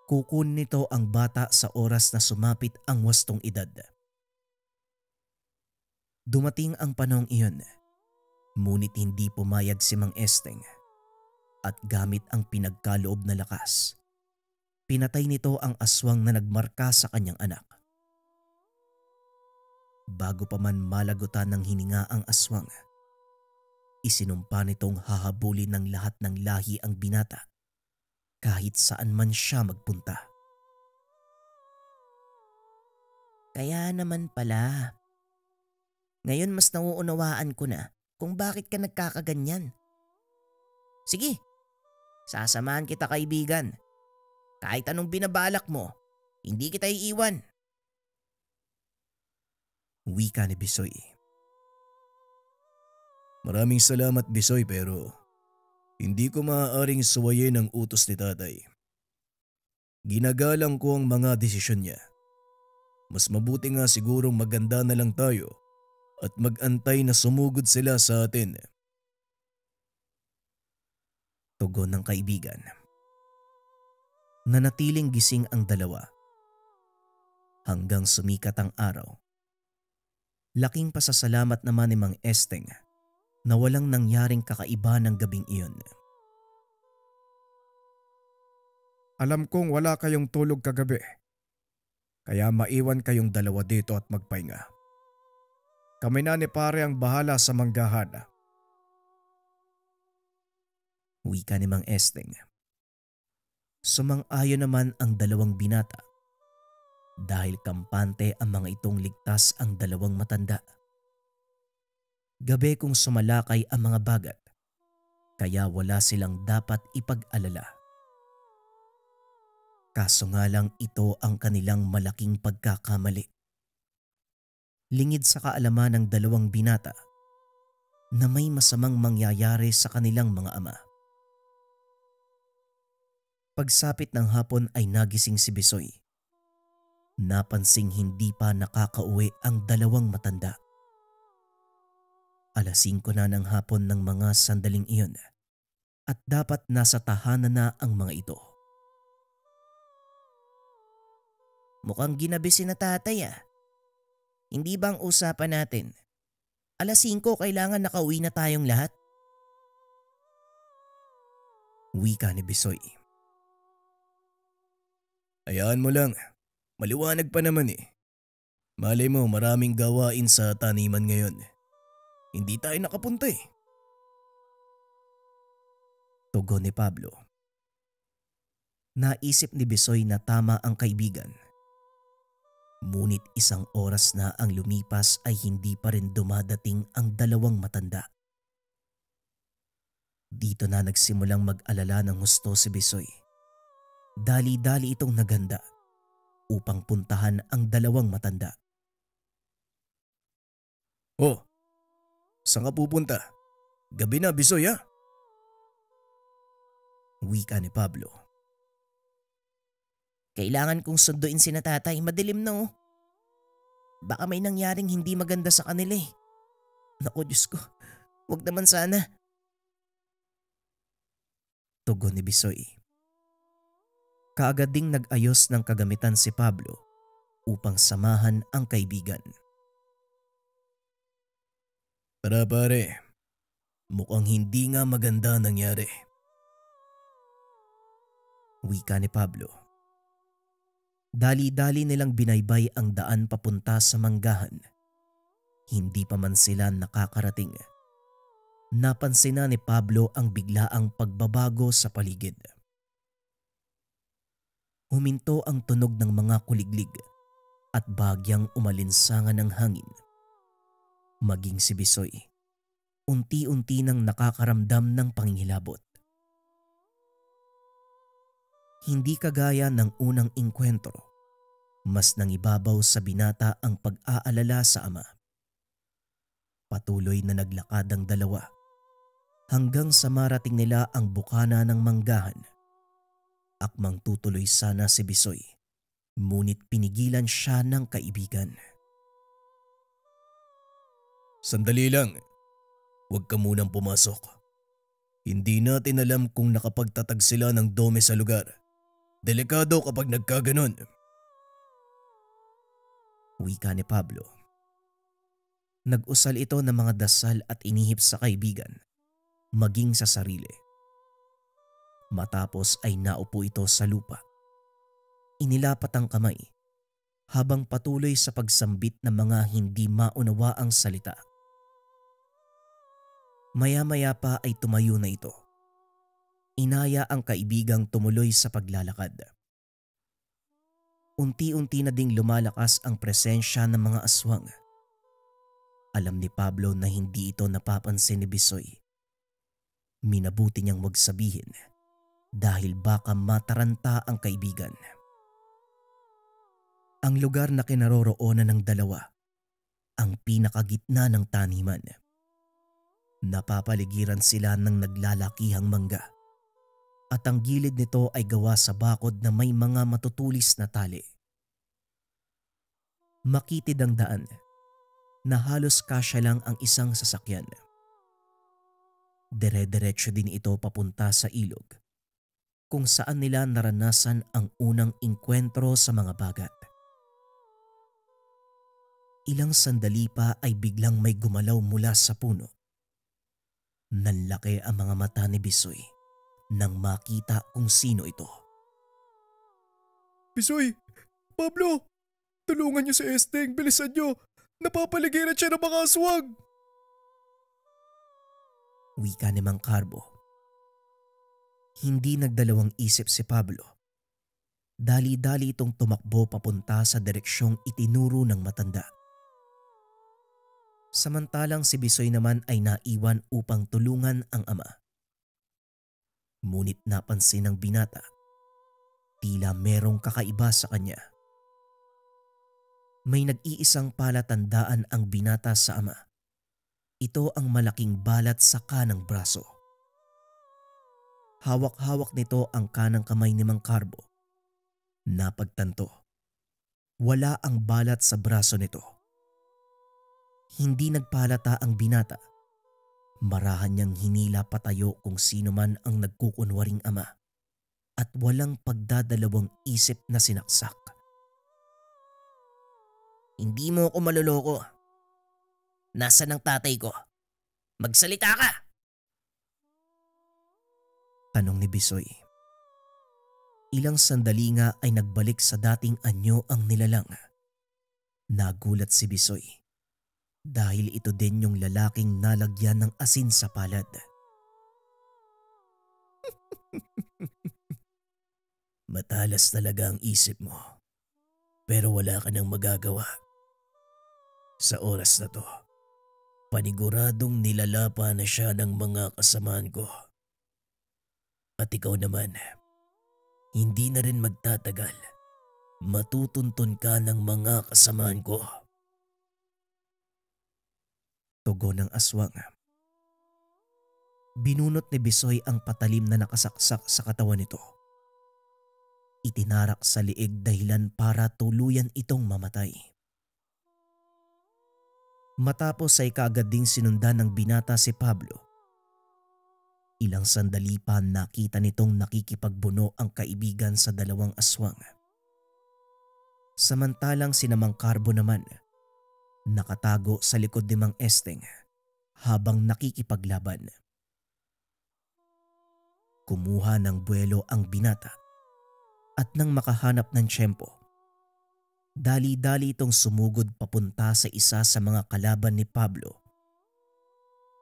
Kukunin nito ang bata sa oras na sumapit ang wastong edad. Dumating ang panong iyon, ngunit hindi pumayag si Mang Esteng at gamit ang pinagkaloob na lakas. Pinatay nito ang aswang na nagmarka sa kanyang anak. Bago pa man malagutan ng hininga ang aswang, isinumpa nitong hahabulin ng lahat ng lahi ang binata kahit saan man siya magpunta. Kaya naman pala. Ngayon mas nauunawaan ko na kung bakit ka nagkakaganyan. Sige, sasamahan kita kaibigan. Kahit anong binabalak mo, hindi kita iiwan. Wika ni Bisoy. Maraming salamat Bisoy pero hindi ko maaaring suwayin ang utos ni tatay. Ginagalang ko ang mga desisyon niya. Mas mabuti nga sigurong maganda na lang tayo at magantay na sumugod sila sa atin. Tugon ng kaibigan. Nanatiling gising ang dalawa. Hanggang sumikat ang araw. Laking pasasalamat naman ni Mang Esteng na walang nangyaring kakaiba ng gabing iyon. Alam kong wala kayong tulog kagabi. Kaya maiwan kayong dalawa dito at magpahinga. Kami na ni pare ang bahala sa manggahan. Wika ni Mang Esteng. Sumang-ayon naman ang dalawang binata dahil kampante ang mga itong ligtas ang dalawang matanda gabi kung sumalakay ang mga bagat, kaya wala silang dapat ipag-alala. Kaso nga lang ito ang kanilang malaking pagkakamali. Lingid sa kaalaman ng dalawang binata na may masamang mangyayari sa kanilang mga ama. Pagsapit ng hapon ay nagising si Bisoy. Napansing hindi pa nakakauwi ang dalawang matanda. Alas 5 na ng hapon ng mga sandaling iyon at dapat nasa tahanan na ang mga ito. Mukhang ginabi na tatay ah. Hindi ang usapan natin? Alas 5 kailangan nakauwi na tayong lahat? Wika ni Bisoy. Ayaan mo lang. Maliwanag pa naman eh. Malay mo maraming gawain sa taniman ngayon. Hindi tayo nakapunta eh. Tugon ni Pablo. Naisip ni Bisoy na tama ang kaibigan. Ngunit isang oras na ang lumipas ay hindi pa rin dumadating ang dalawang matanda. Dito na nagsimulang mag-alala ng husto si Bisoy. Dali-dali itong naganda upang puntahan ang dalawang matanda. Oh, Saan ka pupunta? Gabi na, Bisoy ha? Wika ni Pablo. Kailangan kong sunduin si na madilim na oh. Baka may nangyaring hindi maganda sa kanila eh. Naku Diyos ko, huwag naman sana. Tugon ni Bisoy. Kaagad ding nag-ayos ng kagamitan si Pablo upang samahan ang kaibigan. Para pare, mukhang hindi nga maganda nangyari. Wika ni Pablo. Dali-dali nilang binaybay ang daan papunta sa manggahan. Hindi pa man sila nakakarating. Napansin na ni Pablo ang biglaang pagbabago sa paligid. Huminto ang tunog ng mga kuliglig at bagyang umalinsangan ng hangin maging si Bisoy. Unti-unti nang nakakaramdam ng pangilabot. Hindi kagaya ng unang inkwentro, mas nangibabaw sa binata ang pag-aalala sa ama. Patuloy na naglakad ang dalawa hanggang sa marating nila ang bukana ng manggahan. Akmang tutuloy sana si Bisoy, ngunit pinigilan siya ng kaibigan. Sandali lang. Huwag ka munang pumasok. Hindi natin alam kung nakapagtatag sila ng dome sa lugar. Delikado kapag nagkaganon. Wika ni Pablo. Nag-usal ito ng mga dasal at inihip sa kaibigan, maging sa sarili. Matapos ay naupo ito sa lupa. Inilapat ang kamay habang patuloy sa pagsambit ng mga hindi maunawaang salita. Maya-maya pa ay tumayo na ito. Inaya ang kaibigang tumuloy sa paglalakad. Unti-unti na ding lumalakas ang presensya ng mga aswang. Alam ni Pablo na hindi ito napapansin ni Bisoy. Minabuti niyang wag sabihin dahil baka mataranta ang kaibigan. Ang lugar na kinaroroonan ng dalawa ang pinakagitna ng taniman. Napapaligiran sila ng naglalakihang mangga. At ang gilid nito ay gawa sa bakod na may mga matutulis na tali. Makitid ang daan na halos kasya lang ang isang sasakyan. dire diretso din ito papunta sa ilog kung saan nila naranasan ang unang inkwentro sa mga bagat. Ilang sandali pa ay biglang may gumalaw mula sa puno Nanlaki ang mga mata ni Bisoy nang makita kung sino ito. Bisoy! Pablo! Tulungan niyo si Esteng! Bilisan niyo! Napapaligiran siya ng mga aswag! Wika ni Mang Carbo. Hindi nagdalawang isip si Pablo. Dali-dali itong tumakbo papunta sa direksyong itinuro ng matanda. Samantalang si Bisoy naman ay naiwan upang tulungan ang ama. Ngunit napansin ng binata, tila merong kakaiba sa kanya. May nag-iisang palatandaan ang binata sa ama. Ito ang malaking balat sa kanang braso. Hawak-hawak nito ang kanang kamay ni Mang Carbo. Napagtanto, wala ang balat sa braso nito hindi nagpalata ang binata. Marahan niyang hinila patayo kung sino man ang nagkukunwaring ama at walang pagdadalawang isip na sinaksak. Hindi mo ako maluloko. Nasaan ang tatay ko? Magsalita ka! Tanong ni Bisoy. Ilang sandali nga ay nagbalik sa dating anyo ang nilalang. Nagulat si Bisoy dahil ito din yung lalaking nalagyan ng asin sa palad. Matalas talaga ang isip mo. Pero wala ka nang magagawa. Sa oras na to, paniguradong nilalapa na siya ng mga kasamaan ko. At ikaw naman, hindi na rin magtatagal. Matutuntun ka ng mga kasamaan ko tugon ng aswang. Binunot ni Bisoy ang patalim na nakasaksak sa katawan nito. Itinarak sa liig dahilan para tuluyan itong mamatay. Matapos ay kaagad ding sinundan ng binata si Pablo. Ilang sandali pa nakita nitong nakikipagbuno ang kaibigan sa dalawang aswang. Samantalang sinamang karbo naman nakatago sa likod ni Mang Esteng habang nakikipaglaban. Kumuha ng buwelo ang binata at nang makahanap ng tiyempo, dali-dali itong sumugod papunta sa isa sa mga kalaban ni Pablo.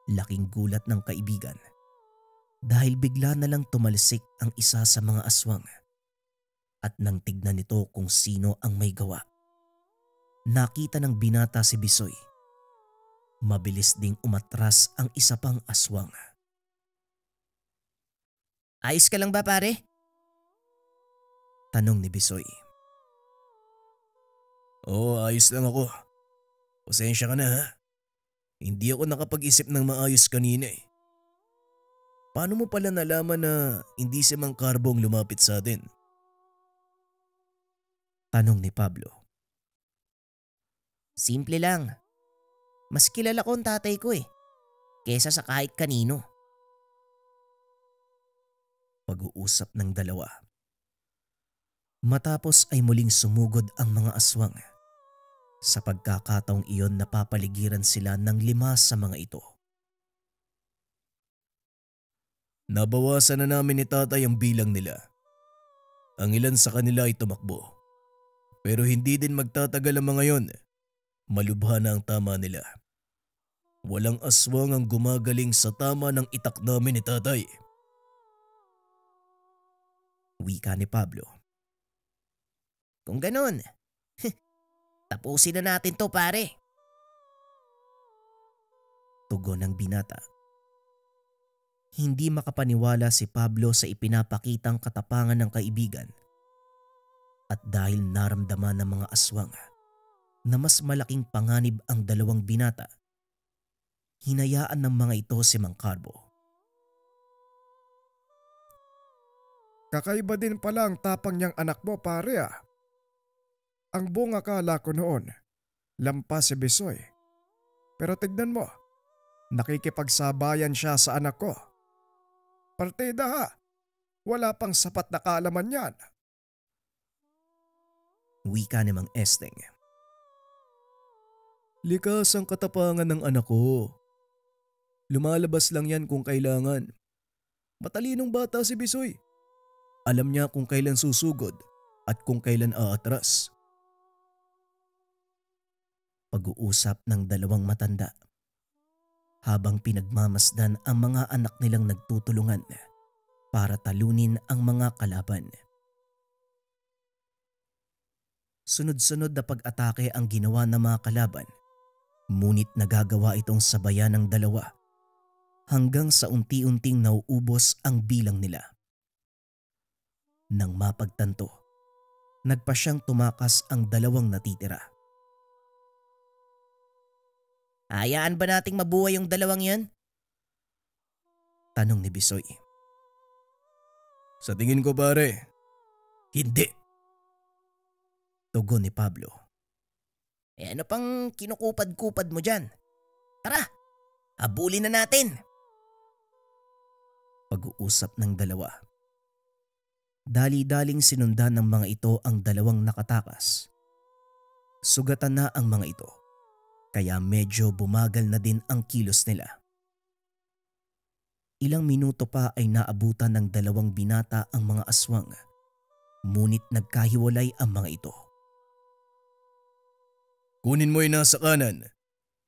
Laking gulat ng kaibigan dahil bigla na lang tumalsik ang isa sa mga aswang at nang tignan nito kung sino ang may gawa nakita ng binata si Bisoy. Mabilis ding umatras ang isa pang aswang. Ayos ka lang ba pare? Tanong ni Bisoy. Oo, oh, ayos lang ako. Pasensya ka na ha. Hindi ako nakapag-isip ng maayos kanina eh. Paano mo pala nalaman na hindi si Mang Carbo ang lumapit sa atin? Tanong ni Pablo. Simple lang. Mas kilala ko ang tatay ko eh, kesa sa kahit kanino. Pag-uusap ng dalawa. Matapos ay muling sumugod ang mga aswang. Sa pagkakataong iyon napapaligiran sila ng lima sa mga ito. Nabawasan na namin ni tatay ang bilang nila. Ang ilan sa kanila ay tumakbo. Pero hindi din magtatagal ang mga yon malubha na ang tama nila. Walang aswang ang gumagaling sa tama ng itak namin ni tatay. Wika ni Pablo. Kung ganon, tapusin na natin to pare. Tugon ng binata. Hindi makapaniwala si Pablo sa ipinapakitang katapangan ng kaibigan at dahil naramdaman ng mga aswang na mas malaking panganib ang dalawang binata, hinayaan ng mga ito si Mang Carbo. Kakaiba din pala ang tapang niyang anak mo pare ah. Ang bunga akala ko noon, lampas si Bisoy. Pero tignan mo, nakikipagsabayan siya sa anak ko. Partida ha, ah. wala pang sapat na kaalaman yan. Wika ni Mang Esteng. Likas ang katapangan ng anak ko. Lumalabas lang yan kung kailangan. Matalinong bata si Bisoy. Alam niya kung kailan susugod at kung kailan aatras. Pag-uusap ng dalawang matanda habang pinagmamasdan ang mga anak nilang nagtutulungan para talunin ang mga kalaban. Sunod-sunod na pag-atake ang ginawa ng mga kalaban Ngunit nagagawa itong sabayan ng dalawa hanggang sa unti-unting nauubos ang bilang nila. Nang mapagtanto, nagpa siyang tumakas ang dalawang natitira. Hayaan ba nating mabuhay yung dalawang yan? Tanong ni Bisoy. Sa tingin ko pare, hindi. Tugon ni Pablo. Eh ano pang kinukupad-kupad mo dyan? Tara, habulin na natin! Pag-uusap ng dalawa. Dali-daling sinundan ng mga ito ang dalawang nakatakas. Sugatan na ang mga ito, kaya medyo bumagal na din ang kilos nila. Ilang minuto pa ay naabutan ng dalawang binata ang mga aswang, ngunit nagkahiwalay ang mga ito. Kunin mo yung nasa kanan.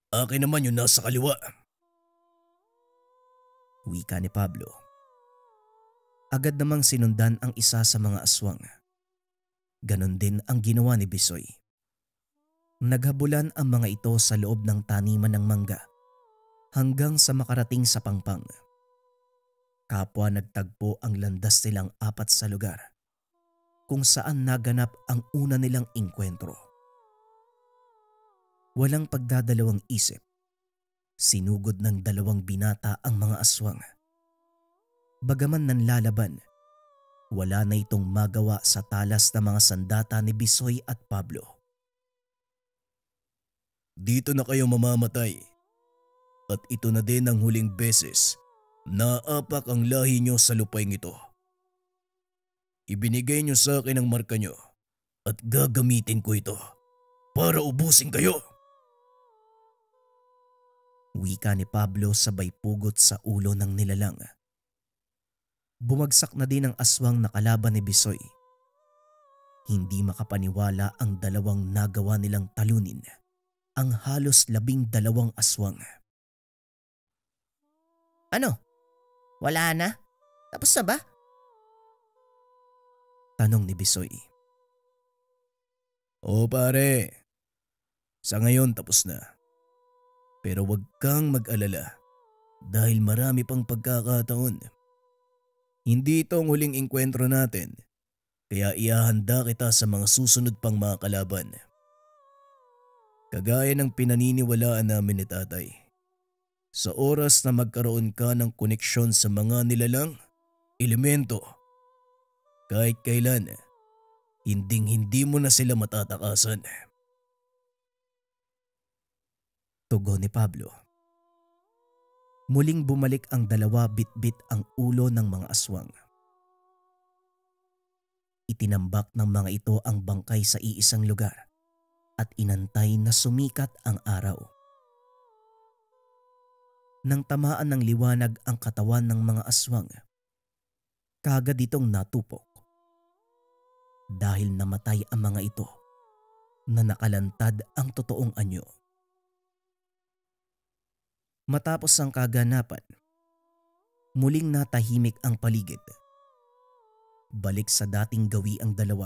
Akin naman yung nasa kaliwa. Wika ni Pablo. Agad namang sinundan ang isa sa mga aswang. Ganon din ang ginawa ni Bisoy. Naghabulan ang mga ito sa loob ng taniman ng mangga hanggang sa makarating sa pangpang. Kapwa nagtagpo ang landas nilang apat sa lugar kung saan naganap ang una nilang inkwentro. Walang pagdadalawang isip. Sinugod ng dalawang binata ang mga aswang. Bagaman nanlalaban, wala na itong magawa sa talas ng mga sandata ni Bisoy at Pablo. Dito na kayo mamamatay. At ito na din ang huling beses na apak ang lahi nyo sa lupaing ito. Ibinigay nyo sa akin ang marka nyo at gagamitin ko ito para ubusin kayo. Wika ni Pablo sabay pugot sa ulo ng nilalang. Bumagsak na din ang aswang na kalaban ni Bisoy. Hindi makapaniwala ang dalawang nagawa nilang talunin, ang halos labing dalawang aswang. Ano? Wala na? Tapos na ba? Tanong ni Bisoy. O pare, sa ngayon tapos na. Pero huwag kang mag-alala dahil marami pang pagkakataon. Hindi ito ang huling engkwentro natin kaya iahanda kita sa mga susunod pang mga kalaban. Kagaya ng pinaniniwalaan namin ni tatay. Sa oras na magkaroon ka ng koneksyon sa mga nilalang, elemento, kahit kailan, hinding hindi mo na sila matatakasan tugon ni Pablo. Muling bumalik ang dalawa bitbit -bit ang ulo ng mga aswang. Itinambak ng mga ito ang bangkay sa iisang lugar at inantay na sumikat ang araw. Nang tamaan ng liwanag ang katawan ng mga aswang, kagad itong natupok. Dahil namatay ang mga ito na nakalantad ang totoong anyo. Matapos ang kaganapan, muling natahimik ang paligid. Balik sa dating gawi ang dalawa.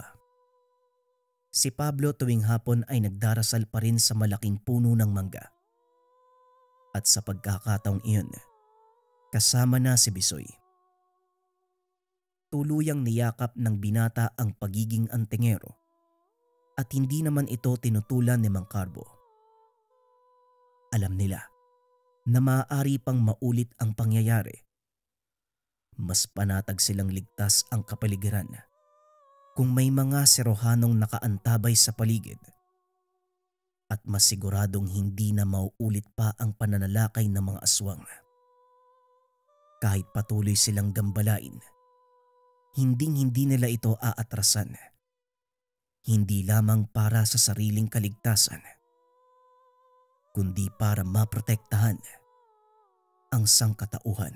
Si Pablo tuwing hapon ay nagdarasal pa rin sa malaking puno ng mangga. At sa pagkakataong iyon, kasama na si Bisoy. Tuluyang niyakap ng binata ang pagiging antingero at hindi naman ito tinutulan ni Mang Carbo. Alam nila na maaari pang maulit ang pangyayari. Mas panatag silang ligtas ang kapaligiran. Kung may mga serohanong nakaantabay sa paligid at masiguradong hindi na mauulit pa ang pananalakay ng mga aswang. Kahit patuloy silang gambalain, hinding-hindi nila ito aatrasan. Hindi lamang para sa sariling kaligtasan, kundi para maprotektahan ang sangkatauhan.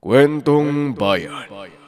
Kwentong Bayan